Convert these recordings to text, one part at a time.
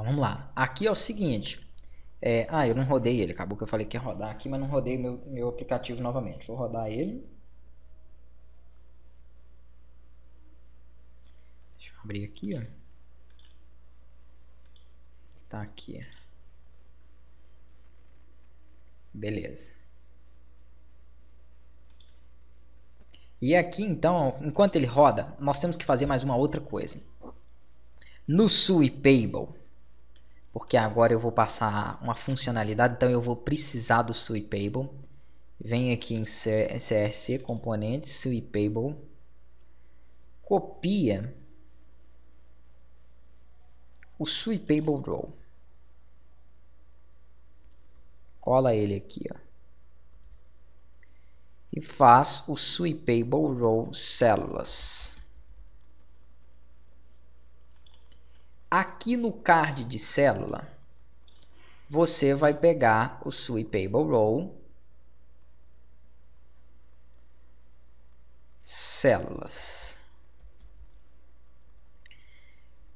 Então vamos lá. Aqui é o seguinte. É, ah, eu não rodei ele. Acabou que eu falei que ia rodar aqui, mas não rodei o meu, meu aplicativo novamente. Vou rodar ele. Deixa eu abrir aqui, ó. Tá aqui. Beleza. E aqui então, enquanto ele roda, nós temos que fazer mais uma outra coisa. No SUI Payable, porque agora eu vou passar uma funcionalidade, então eu vou precisar do sweepable. Venho aqui em CRC, componentes, sweepable, copia o sweepable Row, Cola ele aqui, ó. E faz o sweepable row células. Aqui no card de célula, você vai pegar o sweepable row células.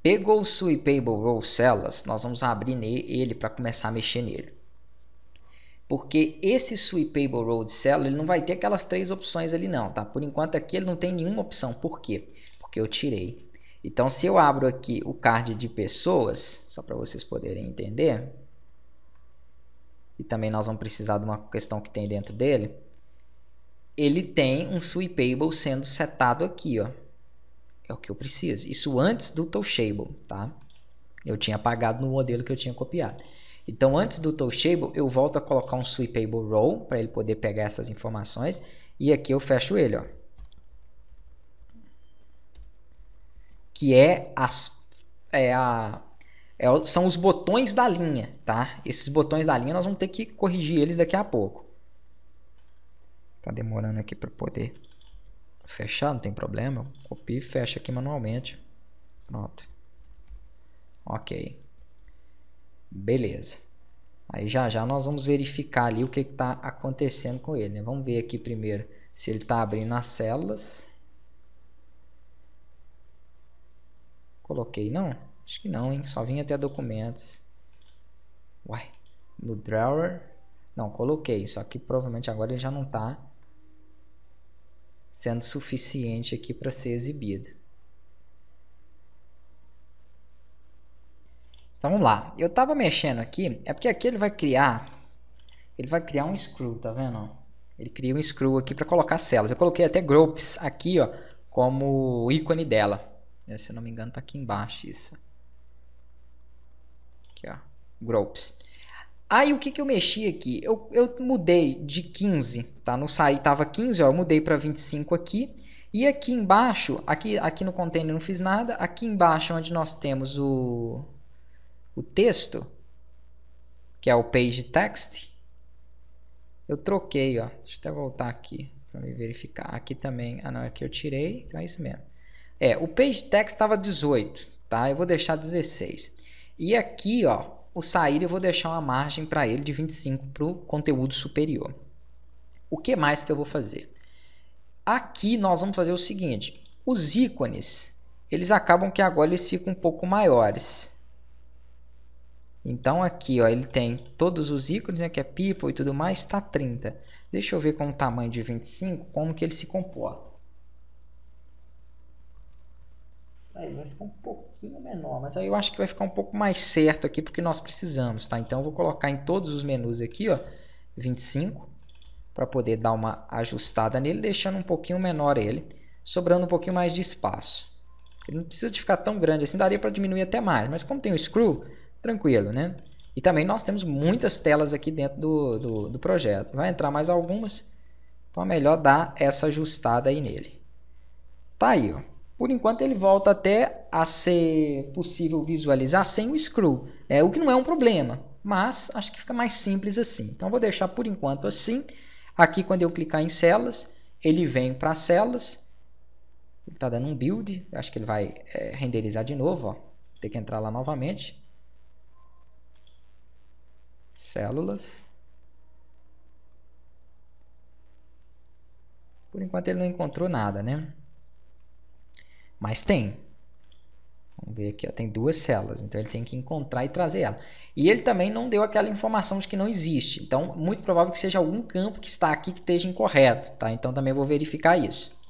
Pegou o sweepable row células, nós vamos abrir ele para começar a mexer nele. Porque esse sweepable row de célula, ele não vai ter aquelas três opções ali não, tá? Por enquanto aqui ele não tem nenhuma opção. Por quê? Porque eu tirei então, se eu abro aqui o card de pessoas, só para vocês poderem entender, e também nós vamos precisar de uma questão que tem dentro dele, ele tem um sweepable sendo setado aqui, ó. É o que eu preciso. Isso antes do touchable, tá? Eu tinha apagado no modelo que eu tinha copiado. Então, antes do touchable, eu volto a colocar um sweepable row para ele poder pegar essas informações. E aqui eu fecho ele, ó. que é as é a é, são os botões da linha, tá? Esses botões da linha nós vamos ter que corrigir eles daqui a pouco. Tá demorando aqui para poder fechar, não tem problema. copie e fecho aqui manualmente. Pronto. Ok. Beleza. Aí já já nós vamos verificar ali o que está acontecendo com ele. Né? Vamos ver aqui primeiro se ele está abrindo as células. Coloquei, não? Acho que não, hein? Só vim até documentos. Uai, no drawer. Não, coloquei, só que provavelmente agora ele já não está sendo suficiente aqui para ser exibido. Então vamos lá. Eu estava mexendo aqui, é porque aqui ele vai criar, ele vai criar um screw, tá vendo? Ele cria um screw aqui para colocar celas. Eu coloquei até groups aqui, ó, como ícone dela se eu não me engano, tá aqui embaixo isso. Aqui, ó. Groups. Aí, o que, que eu mexi aqui? Eu, eu mudei de 15, tá? No saí tava 15, ó. Eu mudei para 25 aqui. E aqui embaixo, aqui, aqui no container não fiz nada. Aqui embaixo, onde nós temos o, o texto, que é o page text, eu troquei, ó. Deixa eu até voltar aqui para me verificar. Aqui também, ah não, aqui eu tirei, então é isso mesmo. É, o page text estava 18, tá? Eu vou deixar 16. E aqui, ó, o sair eu vou deixar uma margem para ele de 25 para o conteúdo superior. O que mais que eu vou fazer? Aqui nós vamos fazer o seguinte, os ícones, eles acabam que agora eles ficam um pouco maiores. Então aqui, ó, ele tem todos os ícones, né, que é people e tudo mais, está 30. Deixa eu ver com o tamanho de 25, como que ele se comporta. regiões ficam um pouquinho menor, mas aí eu acho que vai ficar um pouco mais certo aqui porque nós precisamos, tá? Então eu vou colocar em todos os menus aqui, ó, 25, para poder dar uma ajustada nele, deixando um pouquinho menor ele, sobrando um pouquinho mais de espaço. Ele não precisa de ficar tão grande assim, daria para diminuir até mais, mas como tem o screw, tranquilo, né? E também nós temos muitas telas aqui dentro do, do, do projeto. Vai entrar mais algumas, então é melhor dar essa ajustada aí nele. Tá aí, ó. Por enquanto ele volta até a ser possível visualizar sem o screw, é, o que não é um problema, mas acho que fica mais simples assim. Então vou deixar por enquanto assim. Aqui quando eu clicar em células, ele vem para células. ele está dando um build, acho que ele vai é, renderizar de novo, ó. tem que entrar lá novamente. Células. Por enquanto ele não encontrou nada, né? Mas tem. Vamos ver aqui, ó, tem duas células, então ele tem que encontrar e trazer ela. E ele também não deu aquela informação de que não existe, então muito provável que seja algum campo que está aqui que esteja incorreto, tá? Então também vou verificar isso.